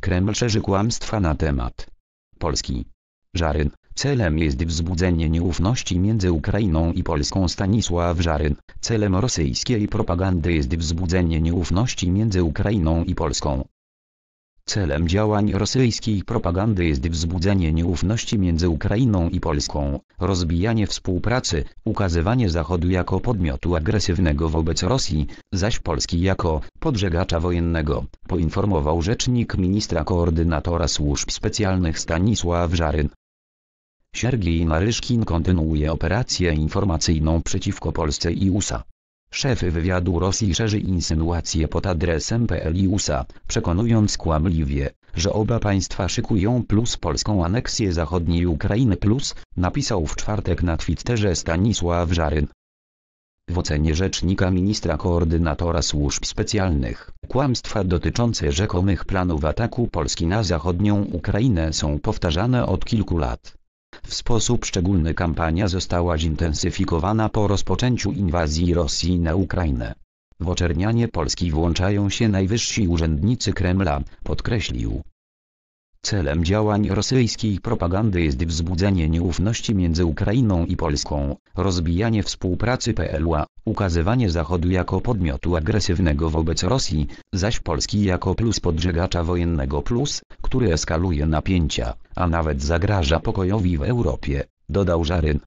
Kreml szerzy kłamstwa na temat Polski. Żaryn. Celem jest wzbudzenie nieufności między Ukrainą i Polską Stanisław Żaryn. Celem rosyjskiej propagandy jest wzbudzenie nieufności między Ukrainą i Polską. Celem działań rosyjskiej propagandy jest wzbudzenie nieufności między Ukrainą i Polską, rozbijanie współpracy, ukazywanie Zachodu jako podmiotu agresywnego wobec Rosji, zaś Polski jako podżegacza wojennego, poinformował rzecznik ministra koordynatora służb specjalnych Stanisław Żaryn. Siergiej Maryszkin kontynuuje operację informacyjną przeciwko Polsce i USA. Szef wywiadu Rosji szerzy insynuacje pod adresem PLiusa, przekonując kłamliwie, że oba państwa szykują plus polską aneksję zachodniej Ukrainy plus, napisał w czwartek na Twitterze Stanisław Żaryn. W ocenie rzecznika ministra koordynatora służb specjalnych, kłamstwa dotyczące rzekomych planów ataku Polski na zachodnią Ukrainę są powtarzane od kilku lat. W sposób szczególny kampania została zintensyfikowana po rozpoczęciu inwazji Rosji na Ukrainę. W oczernianie Polski włączają się najwyżsi urzędnicy Kremla, podkreślił. Celem działań rosyjskiej propagandy jest wzbudzenie nieufności między Ukrainą i Polską, rozbijanie współpracy PLA, ukazywanie Zachodu jako podmiotu agresywnego wobec Rosji, zaś Polski jako plus podżegacza wojennego plus, który eskaluje napięcia, a nawet zagraża pokojowi w Europie, dodał Żaryn.